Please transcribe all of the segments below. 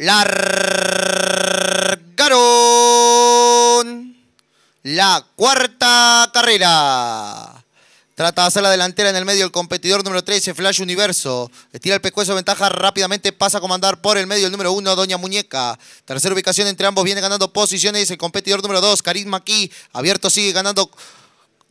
Largaron la cuarta carrera. Trata de hacer la delantera en el medio el competidor número 13, Flash Universo. Estira el pescuezo, ventaja rápidamente, pasa a comandar por el medio el número 1, Doña Muñeca. Tercera ubicación entre ambos, viene ganando posiciones el competidor número 2, Carisma aquí Abierto sigue ganando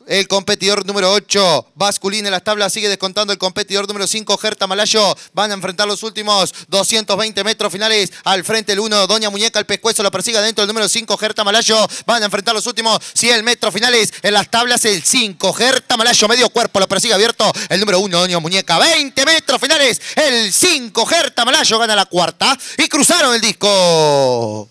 el competidor número 8, Basculín en las tablas, sigue descontando el competidor número 5, Gerta Malayo. Van a enfrentar los últimos 220 metros finales. Al frente el 1, Doña Muñeca, el pescuezo lo persigue adentro. el número 5, Gerta Malayo. Van a enfrentar los últimos 100 metros finales. En las tablas el 5, Gerta Malayo, medio cuerpo, lo persigue abierto. El número 1, Doña Muñeca, 20 metros finales. El 5, Gerta Malayo gana la cuarta y cruzaron el disco.